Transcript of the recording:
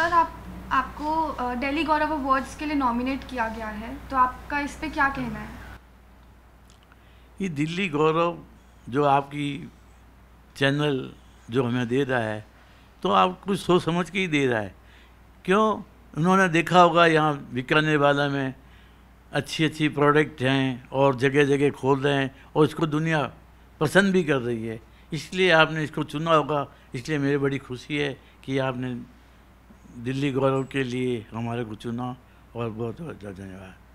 sir आप आपको दिल्ली गौरव awards के लिए नॉमिनेट किया गया है तो आपका इस पर क्या कहना है ये दिल्ली गौरव जो आपकी चैनल जो हमें दे रहा है तो आप कुछ सोच समझ के ही दे रहा है क्यों उन्होंने देखा होगा यहाँ बिकाने वाला में अच्छी अच्छी प्रोडक्ट हैं और जगह जगह खोल रहे हैं और इसको दुनिया पसंद भी कर रही है इसलिए आपने इसको चुना होगा इसलिए मेरी बड़ी खुशी है कि आपने दिल्ली गौरव के लिए हमारे को चुना और बहुत बहुत धन्यवाद